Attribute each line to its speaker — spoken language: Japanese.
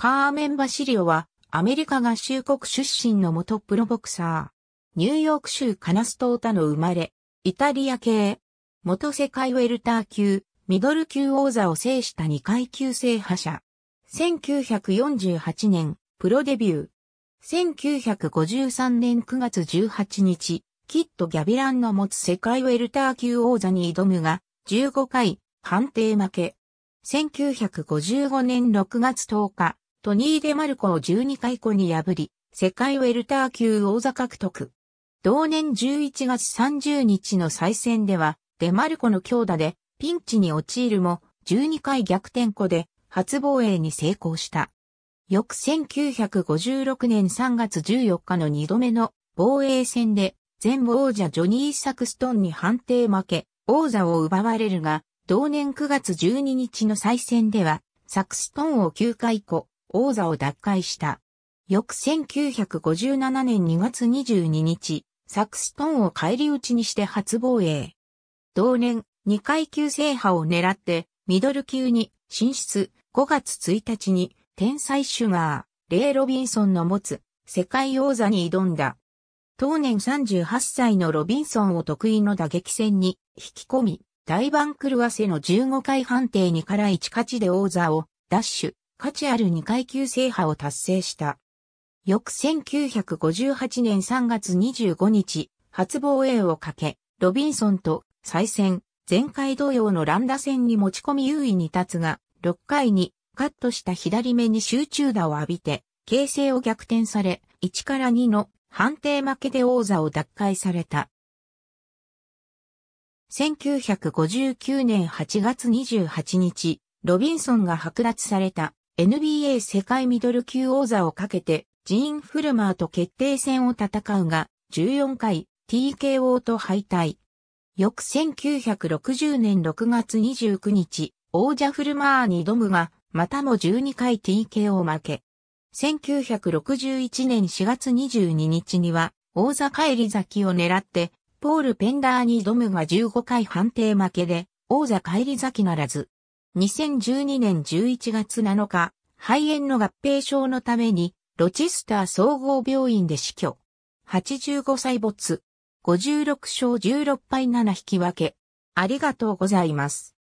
Speaker 1: カーメン・バシリオは、アメリカ合衆国出身の元プロボクサー。ニューヨーク州カナストータの生まれ、イタリア系。元世界ウェルター級、ミドル級王座を制した2階級制覇者。1948年、プロデビュー。1953年9月18日、キッド・ギャビランの持つ世界ウェルター級王座に挑むが、15回、判定負け。1955年6月10日、トニー・デ・マルコを12回個に破り、世界ウェルター級王座獲得。同年11月30日の再戦では、デ・マルコの強打でピンチに陥るも、12回逆転個で初防衛に成功した。翌1956年3月14日の2度目の防衛戦で、前王者ジョニー・サクストンに判定負け、王座を奪われるが、同年9月12日の再戦では、サクストンを9回個、王座を奪回した。翌1957年2月22日、サクストンを返り討ちにして初防衛。同年、2階級制覇を狙って、ミドル級に進出、5月1日に、天才シュガー、レイ・ロビンソンの持つ、世界王座に挑んだ。当年38歳のロビンソンを得意の打撃戦に引き込み、大番狂わせの15回判定にから1勝ちで王座を奪取。価値ある2階級制覇を達成した。翌1958年3月25日、初防衛をかけ、ロビンソンと再戦、前回同様の乱打戦に持ち込み優位に立つが、6回にカットした左目に集中打を浴びて、形勢を逆転され、1から2の判定負けで王座を奪回された。1959年8月28日、ロビンソンが剥奪された NBA 世界ミドル級王座をかけて、ジーン・フルマーと決定戦を戦うが、14回 TKO と敗退。翌1960年6月29日、王者フルマーに挑むが、またも12回 TKO 負け。1961年4月22日には、王座帰り咲きを狙って、ポール・ペンダーに挑むが15回判定負けで、王座帰り咲きならず。2012年11月7日、肺炎の合併症のために、ロチスター総合病院で死去。85歳没。56勝16敗7引き分け。ありがとうございます。